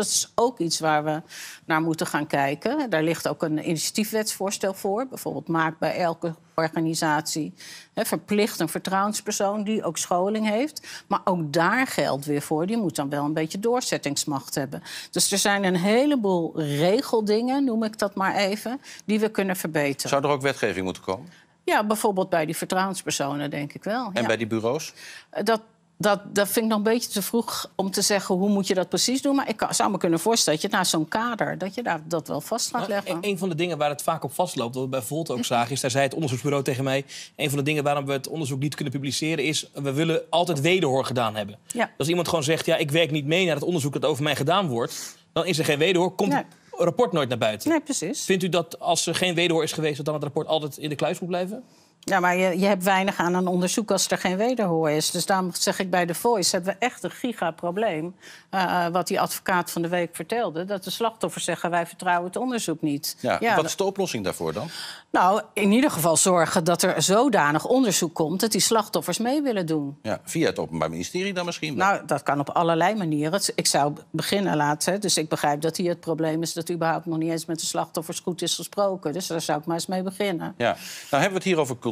dat is ook iets waar we naar moeten gaan kijken. Daar ligt ook een initiatiefwetsvoorstel voor. Bijvoorbeeld maak bij elke organisatie hè, verplicht een vertrouwenspersoon die ook scholing heeft. Maar ook daar geldt weer voor. Die moet dan wel een beetje doorzettingsmacht hebben. Dus er zijn een heleboel regeldingen, noem ik dat maar even, die we kunnen verbeteren. Zou er ook wetgeving moeten komen? Ja, bijvoorbeeld bij die vertrouwenspersonen, denk ik wel. En bij die bureaus? Dat, dat, dat vind ik nog een beetje te vroeg om te zeggen hoe moet je dat precies doen. Maar ik kan, zou me kunnen voorstellen dat je na zo'n kader, dat je daar dat wel vast gaat leggen. E-, een van de dingen waar het vaak op vastloopt, wat we bij Volt ook zagen, is daar zei het onderzoeksbureau tegen mij, een van de dingen waarom we het onderzoek niet kunnen publiceren is, we willen altijd wederhoor gedaan hebben. Als iemand gewoon zegt, ja, ik werk niet mee naar het onderzoek dat over mij gedaan wordt, dan is er geen wederhoor, komt het rapport nooit naar buiten. Nee, precies. Vindt u dat als er geen wederhoor is geweest, dat dan het rapport altijd in de kluis moet blijven? Ja, maar je, je hebt weinig aan een onderzoek als er geen wederhoor is. Dus daarom zeg ik bij de Voice hebben we echt een gigaprobleem. Uh, wat die advocaat van de week vertelde. Dat de slachtoffers zeggen wij vertrouwen het onderzoek niet. Ja, wat is de oplossing daarvoor dan? Nou, in ieder geval zorgen dat er zodanig onderzoek komt dat die slachtoffers mee willen doen. Ja, via het Openbaar Ministerie dan misschien? Wel. Nou, dat kan op allerlei manieren. Ik zou beginnen laten. Dus ik begrijp dat hier het probleem is dat überhaupt nog niet eens met de slachtoffers goed is gesproken. Dus daar zou ik maar eens mee beginnen. Ja, nou hebben we het hier over cultuur